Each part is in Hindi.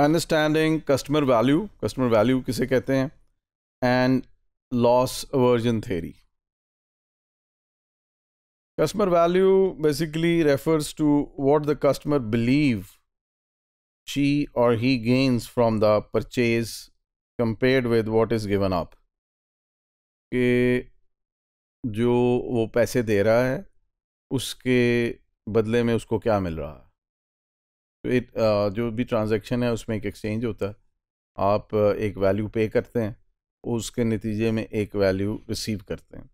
Understanding customer value customer value किसे कहते हैं and loss aversion theory customer value basically refers to what the customer believe she or he gains from the purchase compared with what is given up कि जो वो पैसे दे रहा है उसके बदले में उसको क्या मिल रहा है इट जो भी ट्रांजैक्शन है उसमें एक एक्सचेंज होता है आप एक वैल्यू पे करते हैं उसके नतीजे में एक वैल्यू रिसीव करते हैं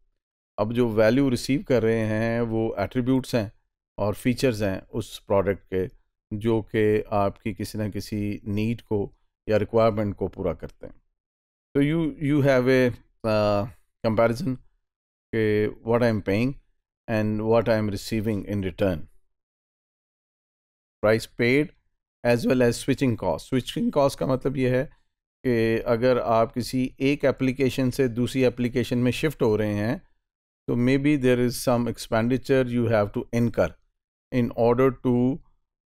अब जो वैल्यू रिसीव कर रहे हैं वो एट्रीब्यूट्स हैं और फीचर्स हैं उस प्रोडक्ट के जो कि आपकी किसी ना किसी नीड को या रिक्वायरमेंट को पूरा करते हैं तो you you have a comparison के what I am paying and what I am receiving in return price paid as well as switching cost switching cost का मतलब ये है कि अगर आप किसी एक एप्लीकेशन से दूसरी एप्लीकेशन में शिफ्ट हो रहे हैं तो maybe there is some expenditure you have to incur in order to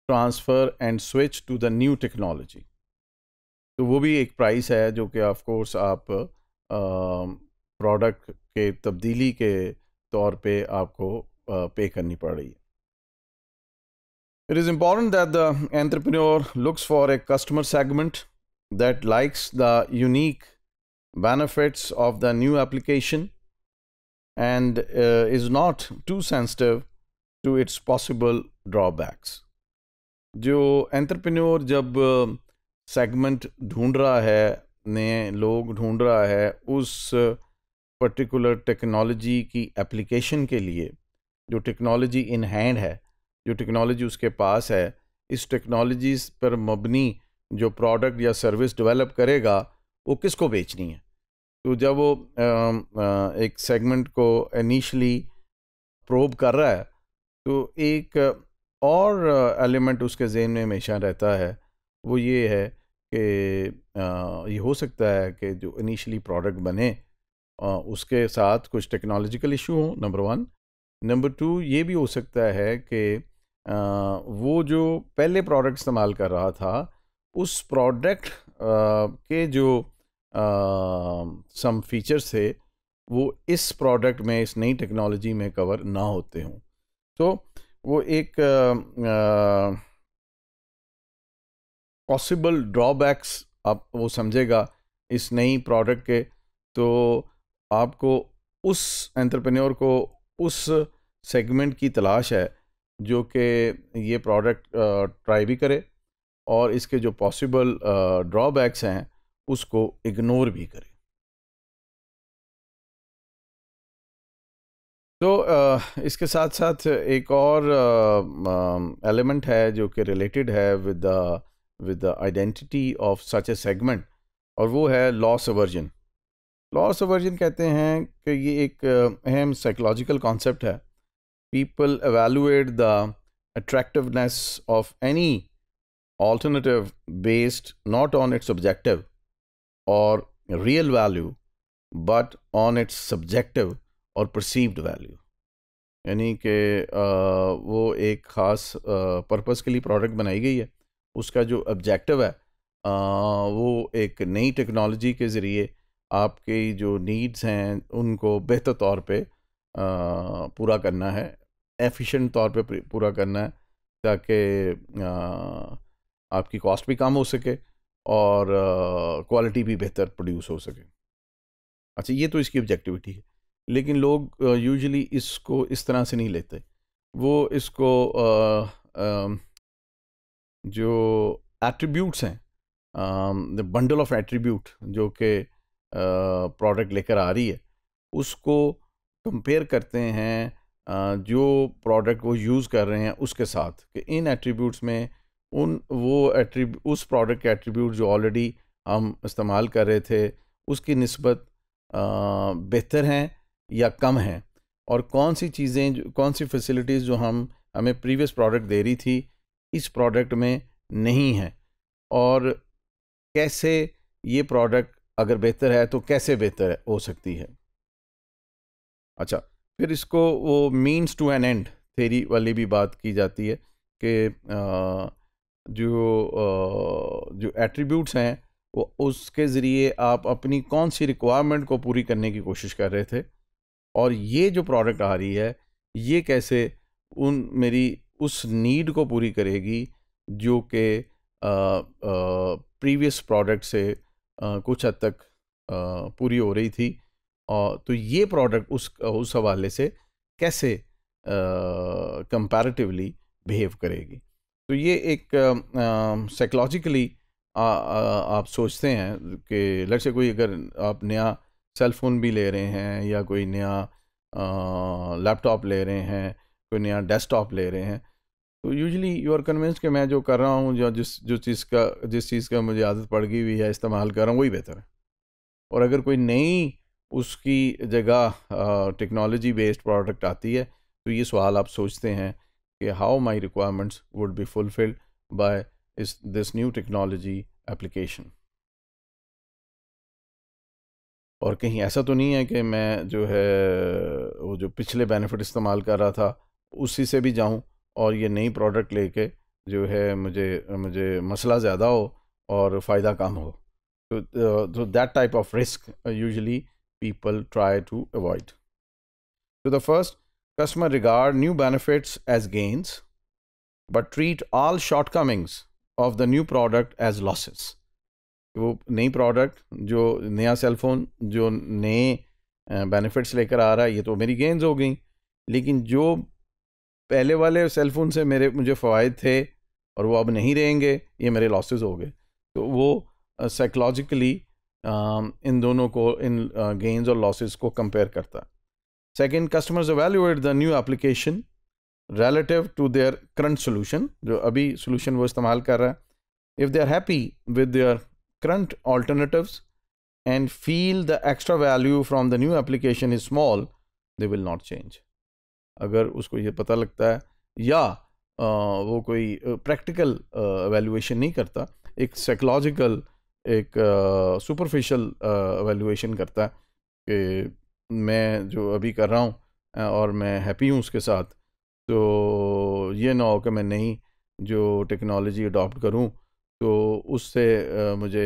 transfer and switch to the new technology तो वो भी एक प्राइस है जो कि ऑफकोर्स आप प्रोडक्ट के तब्दीली के तौर पे आपको पे करनी पड़ रही है It is important that the entrepreneur looks for a customer segment that likes the unique benefits of the new application and uh, is not too sensitive to its possible drawbacks. जो entrepreneur जब uh, segment ढूंढ रहा है नए लोग ढूंढ रहा है उस uh, particular technology की application के लिए जो technology in hand है जो टेक्नोलॉजी उसके पास है इस टेक्नोलॉजी पर मबनी जो प्रोडक्ट या सर्विस डेवलप करेगा वो किसको बेचनी है तो जब वो आ, आ, एक सेगमेंट को इनिशली प्रोब कर रहा है तो एक और एलिमेंट उसके जेन में हमेशा रहता है वो ये है कि ये हो सकता है कि जो इनिशली प्रोडक्ट बने आ, उसके साथ कुछ टेक्नोलॉजिकल इशू हो नंबर वन नंबर टू ये भी हो सकता है कि वो जो पहले प्रोडक्ट इस्तेमाल कर रहा था उस प्रोडक्ट के जो सम फीचर्स थे वो इस प्रोडक्ट में इस नई टेक्नोलॉजी में कवर ना होते हों तो वो एक पॉसिबल ड्रॉबैक्स आप वो समझेगा इस नई प्रोडक्ट के तो आपको उस एंटरप्रेन्योर को उस सेगमेंट की तलाश है जो कि ये प्रोडक्ट ट्राई भी करे और इसके जो पॉसिबल ड्रॉबैक्स हैं उसको इग्नोर भी करे तो इसके साथ साथ एक और एलिमेंट है जो कि रिलेटेड है with the with the identity of such a segment और वो है लॉस अवर्जन लॉस अवर्जन कहते हैं कि ये एक अहम साइकोलॉजिकल कॉन्सेप्ट है people evaluate the attractiveness of any alternative based not on its objective or real value but on its subjective or perceived value यानी कि वो एक ख़ास पर्पज़ के लिए प्रोडक्ट बनाई गई है उसका जो ऑब्जेक्टिव है आ, वो एक नई टेक्नोलॉजी के ज़रिए आपके जो नीड्स हैं उनको बेहतर तौर पे आ, पूरा करना है एफिशिएंट तौर पे पूरा करना है ताकि आपकी कॉस्ट भी कम हो सके और क्वालिटी भी बेहतर प्रोड्यूस हो सके अच्छा ये तो इसकी ऑब्जेक्टिविटी है लेकिन लोग यूजुअली इसको इस तरह से नहीं लेते वो इसको आ, आ, जो एट्रीब्यूट्स हैं बंडल ऑफ एट्रीब्यूट जो कि प्रोडक्ट लेकर आ रही है उसको कंपेयर करते हैं जो प्रोडक्ट वो यूज़ कर रहे हैं उसके साथ कि इन एट्रीब्यूट्स में उन वो एट्रीब उस प्रोडक्ट के एट्रीब्यूट जो ऑलरेडी हम इस्तेमाल कर रहे थे उसकी नस्बत बेहतर हैं या कम हैं और कौन सी चीज़ें कौन सी फैसिलिटीज़ जो हम हमें प्रीवियस प्रोडक्ट दे रही थी इस प्रोडक्ट में नहीं है और कैसे ये प्रोडक्ट अगर बेहतर है तो कैसे बेहतर हो सकती है अच्छा फिर इसको वो means to an end theory वाली भी बात की जाती है कि जो जो एट्रीब्यूट्स हैं वो उसके ज़रिए आप अपनी कौन सी रिक्वायरमेंट को पूरी करने की कोशिश कर रहे थे और ये जो प्रोडक्ट आ रही है ये कैसे उन मेरी उस नीड को पूरी करेगी जो कि प्रीवियस प्रोडक्ट से आ, कुछ हद तक आ, पूरी हो रही थी और तो ये प्रोडक्ट उस उस हवाले से कैसे कंपैरेटिवली बिहेव करेगी तो ये एक साइकोलॉजिकली आप सोचते हैं कि लक्ष्य कोई अगर आप नया सेलफोन भी ले रहे हैं या कोई नया लैपटॉप ले रहे हैं कोई नया डेस्कटॉप ले रहे हैं तो यूजली यू आर कन्विंस कि मैं जो कर रहा हूँ जो जिस जो चीज़ का जिस चीज़ का मुझे आदत पड़ गई हुई है इस्तेमाल कर रहा हूँ वही बेहतर है और अगर कोई नई उसकी जगह टेक्नोलॉजी बेस्ड प्रोडक्ट आती है तो ये सवाल आप सोचते हैं कि how my requirements would be fulfilled by इस दिस न्यू टेक्नोलॉजी एप्लीकेशन और कहीं ऐसा तो नहीं है कि मैं जो है वो जो पिछले बेनिफिट इस्तेमाल कर रहा था उसी से भी जाऊं और ये नई प्रोडक्ट लेके जो है मुझे मुझे मसला ज़्यादा हो और फ़ायदा कम हो तो तो that type of risk usually people try to avoid. So, the first customer regard new benefits as gains, but treat all shortcomings of the new product as losses. वो नई प्रोडक्ट जो नया सेलफोन जो नए बेनिफिट्स लेकर आ रहा है ये तो मेरी गेंस हो गई लेकिन जो पहले वाले सेलफोन से मेरे मुझे फ़वाद थे और वो अब नहीं रहेंगे ये मेरे लॉसेस हो गए तो वो साइकोलॉजिकली uh, Um, इन दोनों को इन गेंस uh, और लॉसेस को कंपेयर करता है second customers evaluate the new application relative to their current solution जो अभी सोल्यूशन वो इस्तेमाल कर रहा है if they are happy with their current alternative and feel the extra value from the new application is small they will not change अगर उसको ये पता लगता है या आ, uh, वो कोई प्रैक्टिकल uh, वैल्यूएशन नहीं करता एक साइकोलॉजिकल एक सुपरफिशल वैल्यूएशन करता है कि मैं जो अभी कर रहा हूँ और मैं हैप्पी हूँ उसके साथ तो ये ना हो कि मैं नहीं जो टेक्नोलॉजी अडॉप्ट करूँ तो उससे मुझे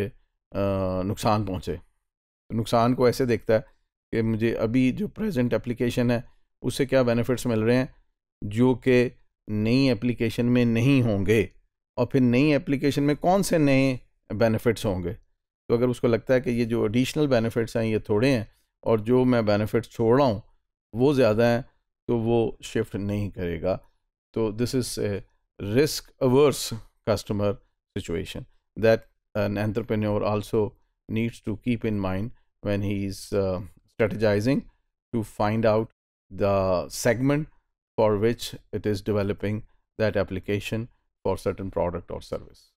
नुकसान पहुँचे तो नुकसान को ऐसे देखता है कि मुझे अभी जो प्रेजेंट एप्लीकेशन है उससे क्या बेनिफिट्स मिल रहे हैं जो कि नई एप्लीकेशन में नहीं होंगे और फिर नई एप्लीकेशन में कौन से नए बेनिफिट्स होंगे तो अगर उसको लगता है कि ये जो एडिशनल बेनिफिट्स हैं ये थोड़े हैं और जो मैं बेनिफिट्स छोड़ रहा हूँ वो ज़्यादा हैं तो वो शिफ्ट नहीं करेगा तो this is a risk ours customer situation that an entrepreneur also needs to keep in mind when he is strategizing to find out the segment for which it is developing that application for certain product और सर्विस